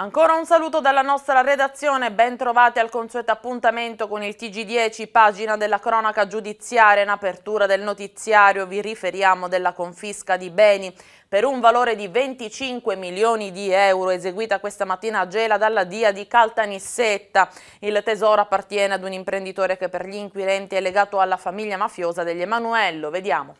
Ancora un saluto dalla nostra redazione, ben trovati al consueto appuntamento con il TG10, pagina della cronaca giudiziaria. In apertura del notiziario vi riferiamo della confisca di beni per un valore di 25 milioni di euro eseguita questa mattina a Gela dalla DIA di Caltanissetta. Il tesoro appartiene ad un imprenditore che per gli inquirenti è legato alla famiglia mafiosa degli Emanuello. Vediamo.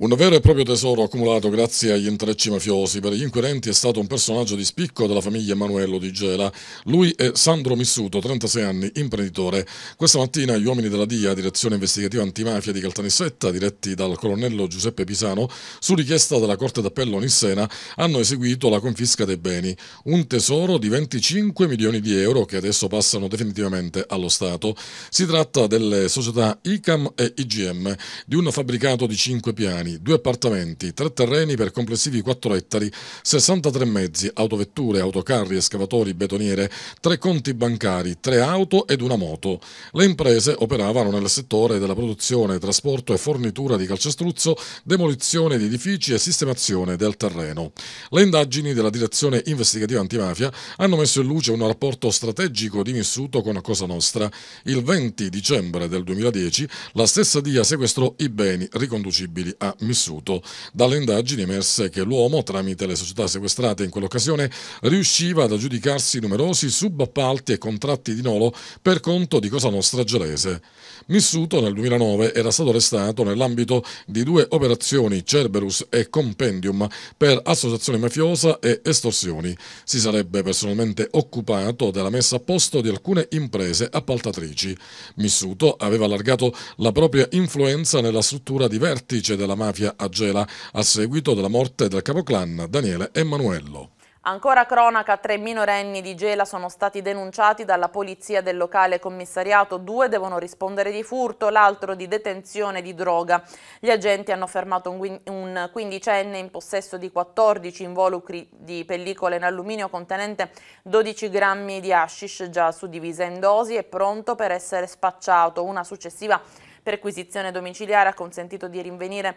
Un vero e proprio tesoro accumulato grazie agli intrecci mafiosi. Per gli inquirenti è stato un personaggio di spicco della famiglia Emanuello di Gela. Lui è Sandro Missuto, 36 anni, imprenditore. Questa mattina gli uomini della DIA, direzione investigativa antimafia di Caltanissetta, diretti dal colonnello Giuseppe Pisano, su richiesta della Corte d'Appello Nissena, hanno eseguito la confisca dei beni. Un tesoro di 25 milioni di euro che adesso passano definitivamente allo Stato. Si tratta delle società ICAM e IGM, di un fabbricato di 5 piani beni, due appartamenti, tre terreni per complessivi 4 ettari, 63 mezzi, autovetture, autocarri, escavatori, betoniere, tre conti bancari, tre auto ed una moto. Le imprese operavano nel settore della produzione, trasporto e fornitura di calcestruzzo, demolizione di edifici e sistemazione del terreno. Le indagini della Direzione Investigativa Antimafia hanno messo in luce un rapporto strategico di vissuto con Cosa Nostra. Il 20 dicembre del 2010 la stessa DIA sequestrò i beni riconducibili a missuto dalle indagini emerse che l'uomo, tramite le società sequestrate in quell'occasione, riusciva ad aggiudicarsi numerosi subappalti e contratti di nolo per conto di Cosa Nostra Gelese. Missuto nel 2009 era stato arrestato nell'ambito di due operazioni Cerberus e Compendium per associazione mafiosa e estorsioni. Si sarebbe personalmente occupato della messa a posto di alcune imprese appaltatrici. Missuto aveva allargato la propria influenza nella struttura di vertice della mafia mafia a Gela a seguito della morte del capoclan Daniele Emanuello. Ancora cronaca, tre minorenni di Gela sono stati denunciati dalla polizia del locale commissariato, due devono rispondere di furto, l'altro di detenzione di droga. Gli agenti hanno fermato un quindicenne in possesso di 14 involucri di pellicole in alluminio contenente 12 grammi di hashish già suddivisa in dosi e pronto per essere spacciato. Una successiva perquisizione domiciliare ha consentito di rinvenire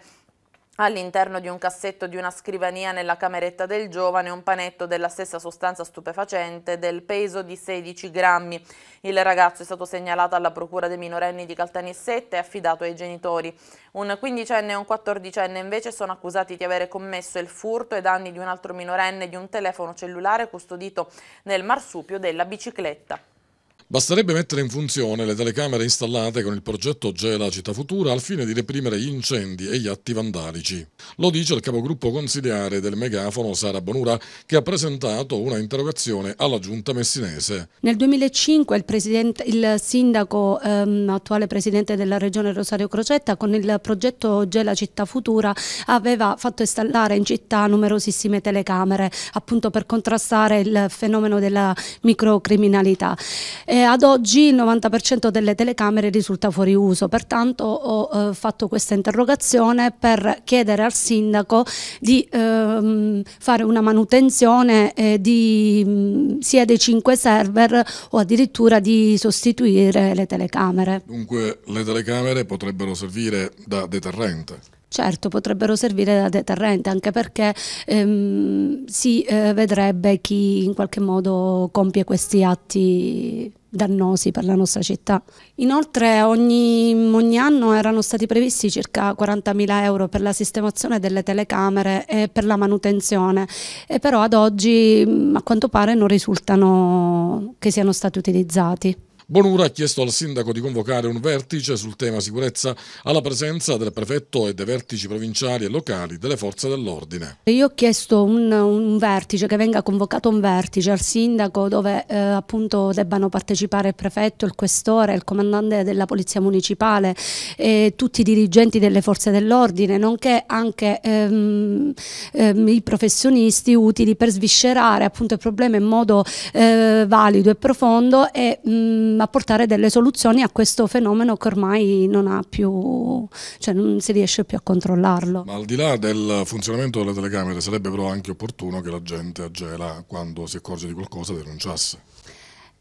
All'interno di un cassetto di una scrivania nella cameretta del giovane un panetto della stessa sostanza stupefacente del peso di 16 grammi. Il ragazzo è stato segnalato alla procura dei minorenni di Caltanissette e affidato ai genitori. Un 15enne e un 14enne invece sono accusati di avere commesso il furto e danni di un altro minorenne di un telefono cellulare custodito nel marsupio della bicicletta. Basterebbe mettere in funzione le telecamere installate con il progetto Gela Città Futura al fine di reprimere gli incendi e gli atti vandalici. Lo dice il capogruppo consigliare del Megafono Sara Bonura che ha presentato una interrogazione alla giunta messinese. Nel 2005 il, il sindaco, ehm, attuale presidente della regione Rosario Crocetta, con il progetto Gela Città Futura aveva fatto installare in città numerosissime telecamere appunto per contrastare il fenomeno della microcriminalità. Eh, eh, ad oggi il 90% delle telecamere risulta fuori uso, pertanto ho eh, fatto questa interrogazione per chiedere al sindaco di ehm, fare una manutenzione eh, di, mh, mm, sia dei 5 server o addirittura di sostituire le telecamere. Dunque le telecamere potrebbero servire da deterrente? Certo, potrebbero servire da deterrente anche perché ehm, si eh, vedrebbe chi in qualche modo compie questi atti dannosi per la nostra città. Inoltre ogni, ogni, anno erano stati previsti circa 40.000 euro per la sistemazione delle telecamere e per la manutenzione, e però ad oggi a quanto pare non risultano che siano stati utilizzati. Bonura ha chiesto al sindaco di convocare un vertice sul tema sicurezza alla presenza del prefetto e dei vertici provinciali e locali delle forze dell'ordine. Io ho chiesto un, un, vertice, che venga convocato un vertice al sindaco dove eh, appunto debbano partecipare il prefetto, il questore, il comandante della polizia municipale, eh, tutti i dirigenti delle forze dell'ordine, nonché anche ehm, ehm, i professionisti utili per sviscerare appunto il problema in modo eh, valido e profondo e mh, mm, apportare delle soluzioni a questo fenomeno che ormai non ha più, cioè non si riesce più a controllarlo. Ma al di là del funzionamento delle telecamere sarebbe però anche opportuno che la gente agela quando si accorge di qualcosa denunciasse.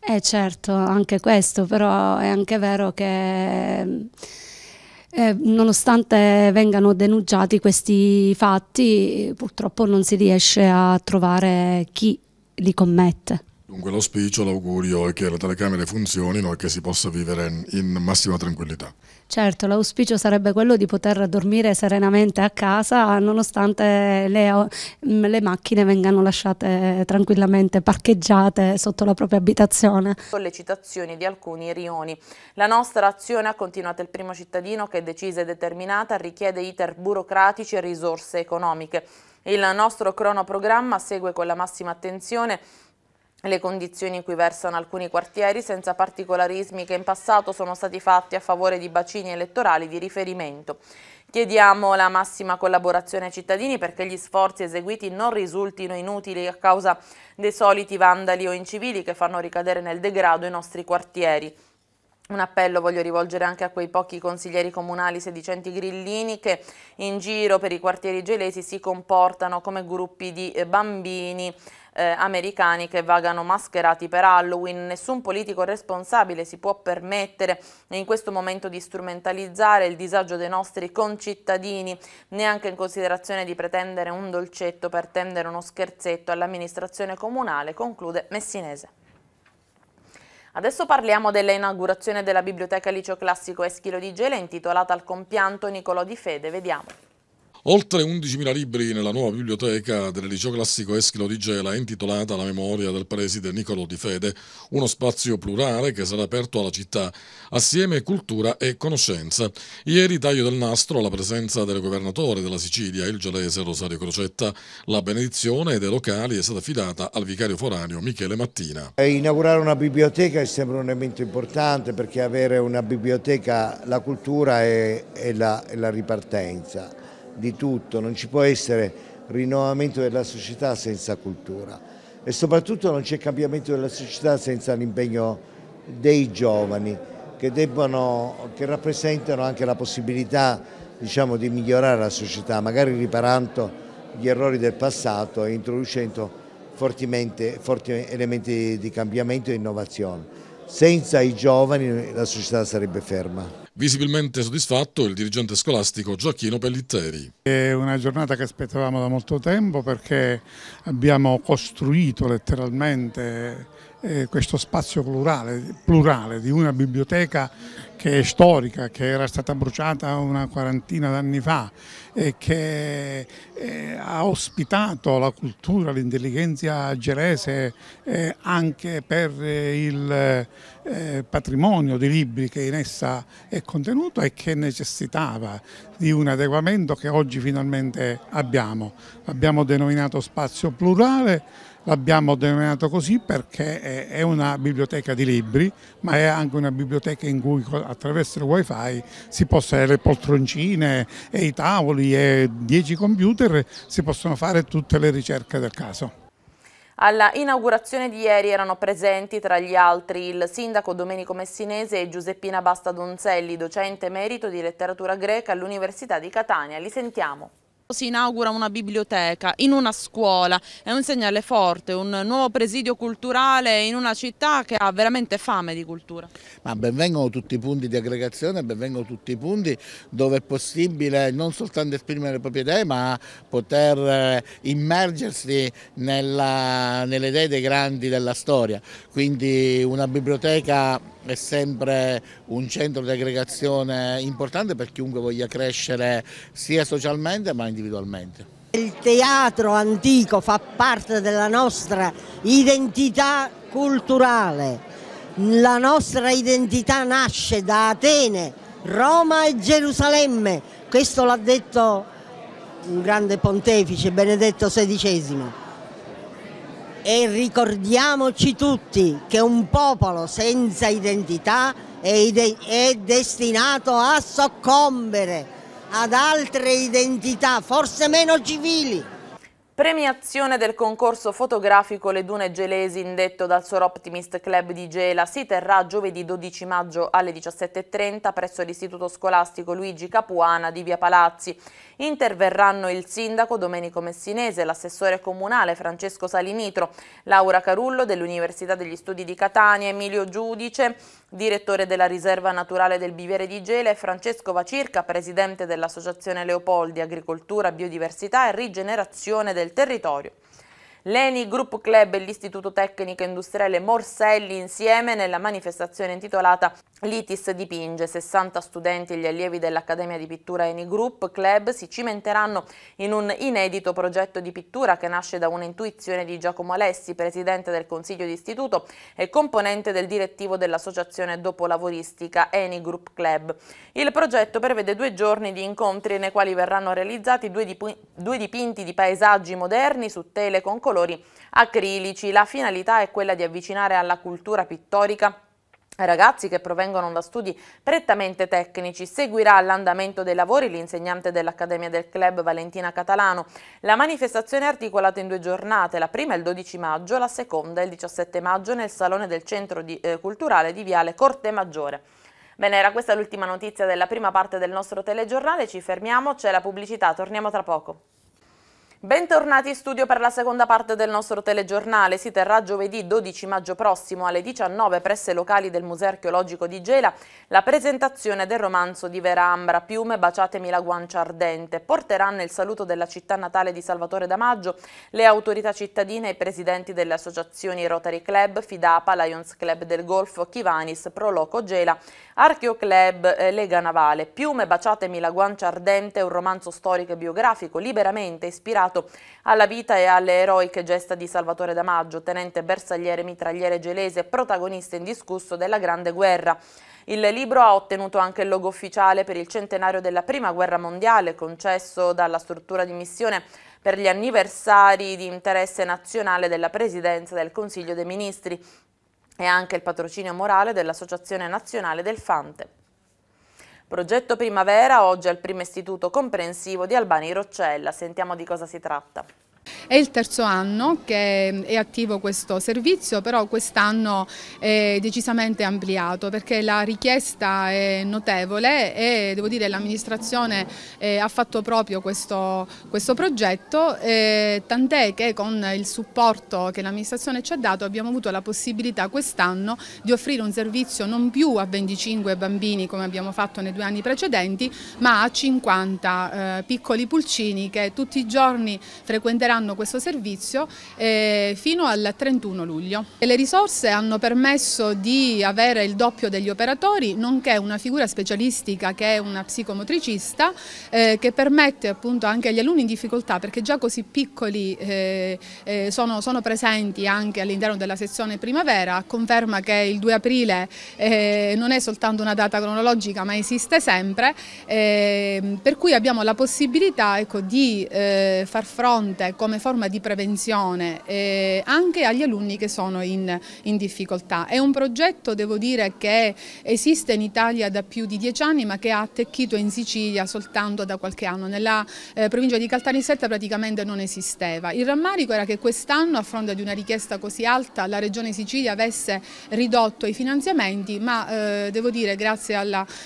Eh certo, anche questo, però è anche vero che... Eh, nonostante vengano denunciati questi fatti, purtroppo non si riesce a trovare chi li commette. Dunque l'auspicio, l'augurio è che le telecamere funzionino e che si possa vivere in massima tranquillità. Certo, l'auspicio sarebbe quello di poter dormire serenamente a casa nonostante le, mm, le, macchine vengano lasciate tranquillamente parcheggiate sotto la propria abitazione. Sollecitazioni di alcuni rioni. La nostra azione, ha continuato il primo cittadino, che è decisa e determinata, richiede iter burocratici e risorse economiche. Il nostro cronoprogramma segue con la massima attenzione le condizioni in cui versano alcuni quartieri senza particolarismi che in passato sono stati fatti a favore di bacini elettorali di riferimento. Chiediamo la massima collaborazione ai cittadini perché gli sforzi eseguiti non risultino inutili a causa dei soliti vandali o incivili che fanno ricadere nel degrado i nostri quartieri. Un appello voglio rivolgere anche a quei pochi consiglieri comunali sedicenti grillini che in giro per i quartieri gelesi si comportano come gruppi di eh, bambini eh, americani che vagano mascherati per Halloween. Nessun politico responsabile si può permettere in questo momento di strumentalizzare il disagio dei nostri concittadini, neanche in considerazione di pretendere un dolcetto per tendere uno scherzetto all'amministrazione comunale, conclude Messinese. Adesso parliamo dell'inaugurazione della biblioteca Liceo Classico Eschilo di Gela intitolata al compianto Nicolò Di Fede. Vediamo. Oltre 11.000 libri nella nuova biblioteca del liceo classico Eschilo di Gela intitolata La memoria del preside Niccolò Di Fede, uno spazio plurale che sarà aperto alla città assieme cultura e conoscenza. Ieri taglio del nastro alla presenza del governatore della Sicilia, il gelese Rosario Crocetta. La benedizione dei locali è stata affidata al vicario foraneo Michele Mattina. Inaugurare una biblioteca è sempre un evento importante perché avere una biblioteca la cultura è, la, è la ripartenza di tutto, non ci può essere rinnovamento della società senza cultura e soprattutto non c'è cambiamento della società senza l'impegno dei giovani che, debbono, che, rappresentano anche la possibilità diciamo, di migliorare la società, magari riparando gli errori del passato e introducendo forti elementi di cambiamento e innovazione. Senza i giovani la società sarebbe ferma. Visibilmente soddisfatto il dirigente scolastico Gioacchino Pellitteri. È una giornata che aspettavamo da molto tempo perché abbiamo costruito letteralmente eh, questo spazio plurale, plurale di una biblioteca che è storica, che era stata bruciata una quarantina d'anni fa e che eh, ha ospitato la cultura, l'intelligenza gerese eh, anche per il eh, patrimonio di libri che in essa è contenuto e che necessitava di un adeguamento che oggi finalmente abbiamo. L'abbiamo denominato spazio plurale, l'abbiamo denominato così perché è una biblioteca di libri, ma è anche una biblioteca in cui attraverso il wifi si possono le poltroncine e i tavoli e 10 computer, si possono fare tutte le ricerche del caso. Alla inaugurazione di ieri erano presenti tra gli altri il sindaco Domenico Messinese e Giuseppina Basta Donzelli, docente emerito di letteratura greca all'Università di Catania. Li sentiamo. Si inaugura una biblioteca in una scuola, è un segnale forte, un nuovo presidio culturale in una città che ha veramente fame di cultura. Ma benvengono tutti i punti di aggregazione, benvengono tutti i punti dove è possibile non soltanto esprimere le proprie idee ma poter eh, immergersi nella, nelle idee dei grandi della storia, quindi una biblioteca è sempre un centro di aggregazione importante per chiunque voglia crescere sia socialmente ma individualmente individualmente. Il teatro antico fa parte della nostra identità culturale, la nostra identità nasce da Atene, Roma e Gerusalemme, questo l'ha detto un grande pontefice Benedetto XVI. E ricordiamoci tutti che un popolo senza identità è, è destinato a soccombere ad altre identità, forse meno civili. Premiazione del concorso fotografico Le Dune Gelesi indetto dal Sor Optimist Club di Gela si terrà giovedì 12 maggio alle 17.30 presso l'Istituto Scolastico Luigi Capuana di Via Palazzi. Interverranno il sindaco Domenico Messinese, l'assessore comunale Francesco Salinitro, Laura Carullo dell'Università degli Studi di Catania, Emilio Giudice, Direttore della riserva naturale del Biviere di Gela è Francesco Vacirca, presidente dell'Associazione Leopoldi Agricoltura, Biodiversità e Rigenerazione del Territorio. L'ENI, Group Club e l'Istituto Tecnico Industriale Morselli insieme nella manifestazione intitolata L'ITIS dipinge. 60 studenti e gli allievi dell'Accademia di Pittura ENI Group Club si cimenteranno in un inedito progetto di pittura che nasce da un'intuizione di Giacomo Alessi, presidente del Consiglio d'Istituto e componente del direttivo dell'associazione dopolavoristica ENI Group Club. Il progetto prevede due giorni di incontri nei quali verranno realizzati due, dipinti di paesaggi moderni su tele con colori colori acrilici. La finalità è quella di avvicinare alla cultura pittorica ragazzi che provengono da studi prettamente tecnici. Seguirà l'andamento dei lavori l'insegnante dell'Accademia del Club Valentina Catalano. La manifestazione è articolata in due giornate, la prima il 12 maggio, la seconda il 17 maggio nel Salone del Centro di, eh, Culturale di Viale Corte Maggiore. Bene, era questa l'ultima notizia della prima parte del nostro telegiornale, ci fermiamo, c'è la pubblicità, torniamo tra poco. Bentornati in studio per la seconda parte del nostro telegiornale. Si terrà giovedì 12 maggio prossimo alle 19 presso i locali del Museo Archeologico di Gela la presentazione del romanzo di Vera Ambra, Piume, Baciatemi la guancia ardente. Porteranno il saluto della città natale di Salvatore Damaggio le autorità cittadine e i presidenti delle associazioni Rotary Club, Fidapa, Lions Club del Golfo, Chivanis, Proloco Gela, Archeo Club, eh, Lega Navale. Piume, Baciatemi la guancia ardente un romanzo storico e biografico liberamente ispirato dedicato alla vita e alle eroiche gesta di Salvatore Damaggio, tenente bersagliere mitragliere gelese, protagonista indiscusso della Grande Guerra. Il libro ha ottenuto anche il logo ufficiale per il centenario della Prima Guerra Mondiale, concesso dalla struttura di missione per gli anniversari di interesse nazionale della Presidenza del Consiglio dei Ministri e anche il patrocinio morale dell'Associazione Nazionale del Fante. Progetto Primavera oggi al primo istituto comprensivo di Albani Roccella. Sentiamo di cosa si tratta. È il terzo anno che mm, è attivo questo servizio, però quest'anno è decisamente ampliato perché la richiesta è notevole e devo dire l'amministrazione eh, ha fatto proprio questo, questo progetto, eh, tant'è che con il supporto che l'amministrazione ci ha dato abbiamo avuto la possibilità quest'anno di offrire un servizio non più a 25 bambini come abbiamo fatto nei due anni precedenti, ma a 50 eh, piccoli pulcini che tutti i giorni frequenteranno offriranno questo servizio eh, fino al 31 luglio. E le risorse hanno permesso di avere il doppio degli operatori, nonché una figura specialistica che è una psicomotricista eh, che permette appunto anche agli alunni in difficoltà, perché già così piccoli eh, eh sono, sono, presenti anche all'interno della sezione primavera, conferma che il 2 aprile eh, non è soltanto una data cronologica ma esiste sempre, eh, per cui abbiamo la possibilità ecco, di far fronte come forma di prevenzione eh, anche agli alunni che sono in, in, difficoltà. È un progetto, devo dire, che esiste in Italia da più di dieci anni ma che ha attecchito in Sicilia soltanto da qualche anno. Nella eh, provincia di Caltanissetta praticamente non esisteva. Il rammarico era che quest'anno, a fronte di una richiesta così alta, la Regione Sicilia avesse ridotto i finanziamenti, ma eh, devo dire, grazie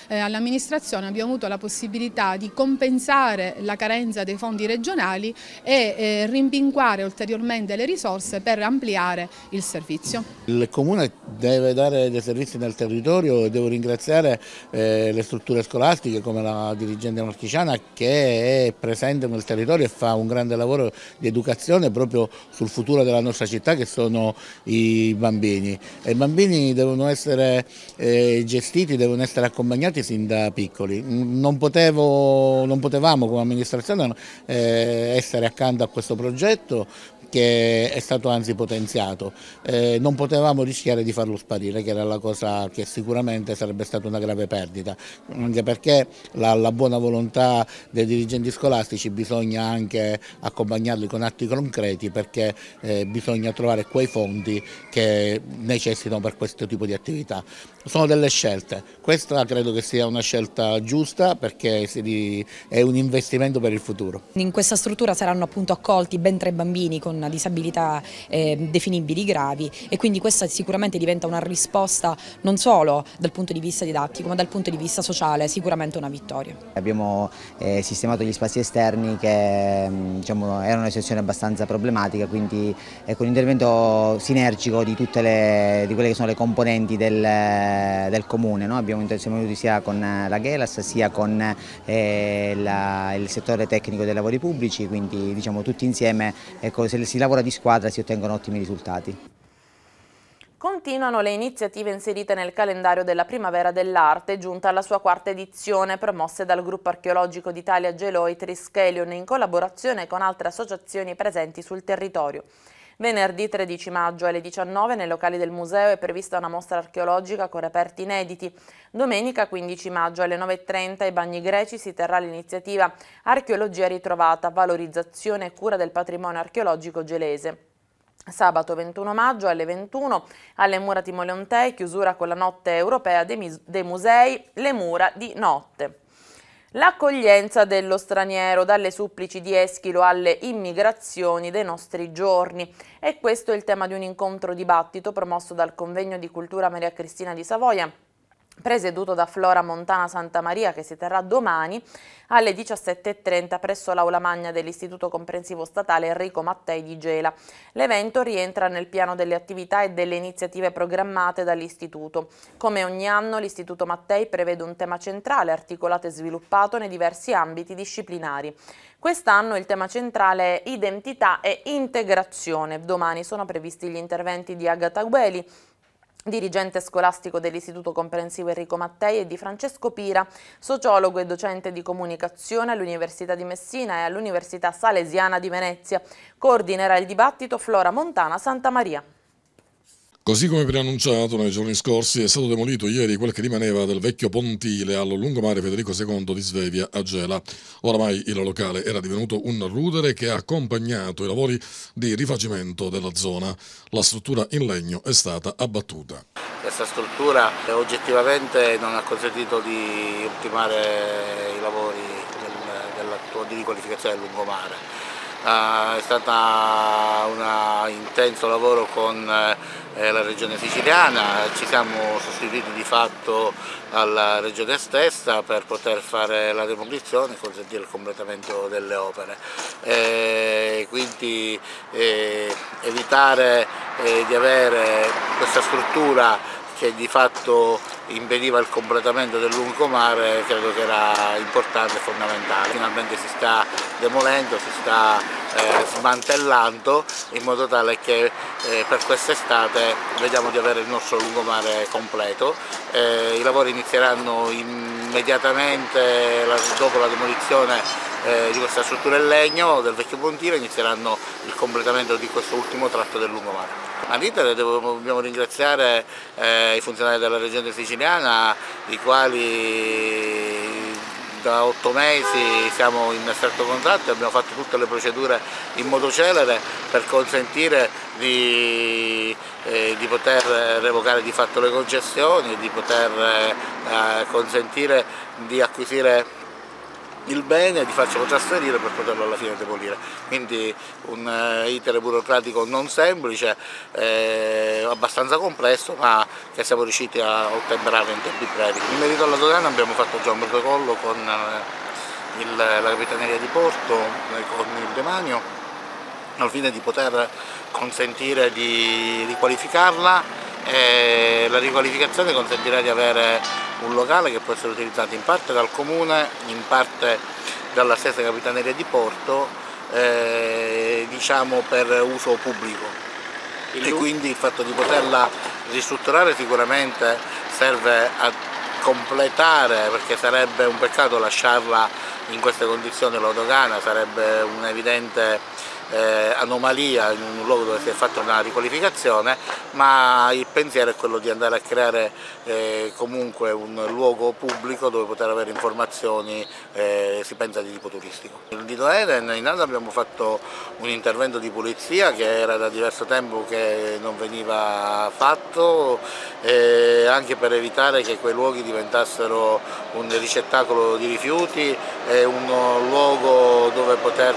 eh, all'amministrazione all abbiamo avuto la possibilità di compensare la carenza dei fondi regionali e eh, rimpinguare ulteriormente le risorse per ampliare il servizio. Il Comune deve dare dei servizi nel territorio e devo ringraziare eh, le strutture scolastiche come la dirigente marchigiana che è presente nel territorio e fa un grande lavoro di educazione proprio sul futuro della nostra città che sono i bambini. E I bambini devono essere eh, gestiti, devono essere accompagnati sin da piccoli. Non, potevo, non potevamo come amministrazione eh, essere accanto a questo progetto che è stato anzi potenziato. Eh, non potevamo rischiare di farlo sparire, che era la cosa che sicuramente sarebbe stata una grave perdita, anche perché la, la buona volontà dei dirigenti scolastici bisogna anche accompagnarli con atti concreti perché eh, bisogna trovare quei fondi che necessitano per questo tipo di attività. Sono delle scelte, questa credo che sia una scelta giusta perché è un investimento per il futuro. In questa struttura saranno appunto accolti ben tre bambini con disabilità eh, definibili gravi e quindi questa sicuramente diventa una risposta non solo dal punto di vista didattico ma dal punto di vista sociale, sicuramente una vittoria. Abbiamo eh, sistemato gli spazi esterni che mm, diciamo, era una situazione abbastanza problematica, quindi eh, con l'intervento sinergico di tutte le, di quelle che sono le componenti del, del comune, no? abbiamo, siamo venuti sia con la Gelas sia con eh, la, il settore tecnico dei lavori pubblici, quindi diciamo, tutti insieme ecco, se si lavora di squadra e si ottengono ottimi risultati. Continuano le iniziative inserite nel calendario della Primavera dell'Arte, giunta alla sua quarta edizione, promosse dal Gruppo Archeologico d'Italia Geloi Trischelion in collaborazione con altre associazioni presenti sul territorio. Venerdì 13 maggio alle 19 nei locali del museo è prevista una mostra archeologica con reperti inediti. Domenica 15 maggio alle 9.30 ai Bagni Greci si terrà l'iniziativa Archeologia ritrovata, valorizzazione e cura del patrimonio archeologico gelese. Sabato 21 maggio alle 21 alle Mura Timoleontei, chiusura con la notte europea dei musei, le mura di notte. L'accoglienza dello straniero dalle supplici di Eschilo alle immigrazioni dei nostri giorni. E questo è il tema di un incontro dibattito promosso dal Convegno di Cultura Maria Cristina di Savoia presieduto da Flora Montana Santa Maria che si terrà domani alle 17.30 presso l'Aula Magna dell'Istituto Comprensivo Statale Enrico Mattei di Gela. L'evento rientra nel piano delle attività e delle iniziative programmate dall'Istituto. Come ogni anno l'Istituto Mattei prevede un tema centrale articolato e sviluppato nei diversi ambiti disciplinari. Quest'anno il tema centrale è identità e integrazione. Domani sono previsti gli interventi di Agata Gueli, dirigente scolastico dell'Istituto Comprensivo Enrico Mattei e di Francesco Pira, sociologo e docente di comunicazione all'Università di Messina e all'Università Salesiana di Venezia. Coordinerà il dibattito Flora Montana Santa Maria. Così come preannunciato nei giorni scorsi è stato demolito ieri quel che rimaneva del vecchio pontile allo lungomare Federico II di Svevia a Gela. Oramai il locale era divenuto un rudere che ha accompagnato i lavori di rifacimento della zona. La struttura in legno è stata abbattuta. Questa struttura eh, oggettivamente non ha consentito di ultimare i lavori della, della, di riqualificazione del lungomare eh, è stato un intenso lavoro con eh, eh, la regione siciliana, ci siamo sostituiti di fatto alla regione stessa per poter fare la demolizione e consentire il completamento delle opere. E quindi evitare di avere questa struttura che di fatto impediva il completamento del lungomare credo che era importante e fondamentale. Finalmente si sta demolendo, si sta eh, smantellando in modo tale che eh, per quest'estate vediamo di avere il nostro lungomare completo. Eh, I lavori inizieranno immediatamente dopo la demolizione eh, di questa struttura in legno del vecchio pontile inizieranno il completamento di questo ultimo tratto del lungomare. A Vitale dobbiamo ringraziare eh, i funzionari della regione siciliana, i quali da otto mesi siamo in stretto contratto e abbiamo fatto tutte le procedure in modo celere per consentire di, eh, di poter revocare di fatto le concessioni, di poter eh, consentire di acquisire il bene di farcelo trasferire per poterlo alla fine demolire. Quindi un eh, iter burocratico non semplice, eh, abbastanza complesso, ma che siamo riusciti a ottemperare in tempi brevi. In merito alla dogana abbiamo fatto già un protocollo con eh, il, la Capitaneria di Porto, eh, con il demanio, al fine di poter consentire di riqualificarla e la riqualificazione consentirà di avere un locale che può essere utilizzato in parte dal comune, in parte dalla stessa capitaneria di porto eh, diciamo per uso pubblico e quindi il fatto di poterla ristrutturare sicuramente serve a completare perché sarebbe un peccato lasciarla in queste condizioni l'autogana, sarebbe un evidente eh, anomalia in un luogo dove si è fatta una riqualificazione, ma il pensiero è quello di andare a creare eh, comunque un luogo pubblico dove poter avere informazioni, eh, si pensa di tipo turistico. In Lido Eden intanto abbiamo fatto un intervento di pulizia che era da diverso tempo che non veniva fatto, eh, anche per evitare che quei luoghi diventassero un ricettacolo di rifiuti, è eh, un luogo dove potersi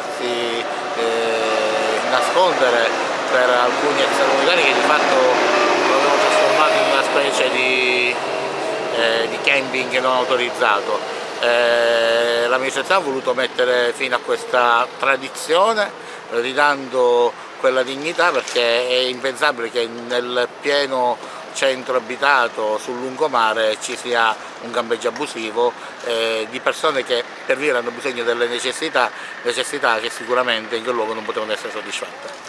eh, nascondere per alcuni extracomunitari che di fatto lo avevano trasformato in una specie di, eh, di camping non autorizzato. Eh, L'amministrazione ha voluto mettere fine a questa tradizione ridando quella dignità perché è impensabile che nel pieno centro abitato sul lungomare ci sia un campeggio abusivo eh, di persone che per via hanno bisogno delle necessità, necessità che sicuramente in quel luogo non potevano essere soddisfatte.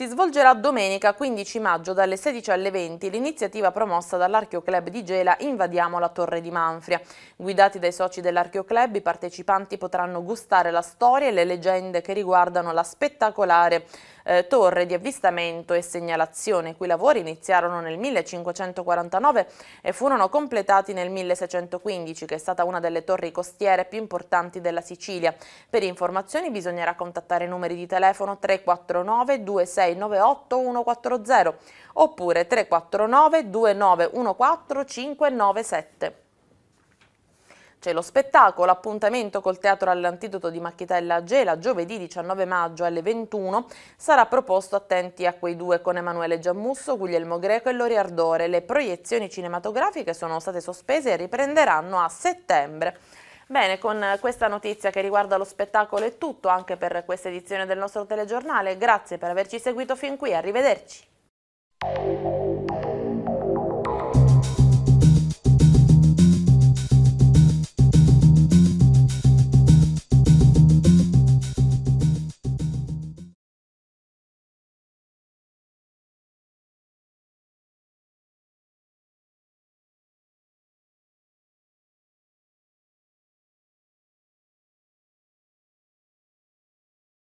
Si svolgerà domenica 15 maggio dalle 16 alle 20 l'iniziativa promossa dall'Archeo Club di Gela Invadiamo la Torre di Manfria. Guidati dai soci dell'Archeo Club i partecipanti potranno gustare la storia e le leggende che riguardano la spettacolare eh, torre di avvistamento e segnalazione, i lavori iniziarono nel 1549 e furono completati nel 1615, che è stata una delle torri costiere più importanti della Sicilia. Per informazioni bisognerà contattare i numeri di telefono 349 26 6 98 140 oppure 349 2914 597. C'è lo spettacolo, appuntamento col Teatro all'Antidoto di Macchitella Gela, giovedì 19 maggio alle 21, sarà proposto Attenti a quei due con Emanuele Giammusso, Guglielmo Greco e Lori Ardore. Le proiezioni cinematografiche sono state sospese e riprenderanno a settembre. Bene, con questa notizia che riguarda lo spettacolo è tutto anche per questa edizione del nostro telegiornale. Grazie per averci seguito fin qui, arrivederci.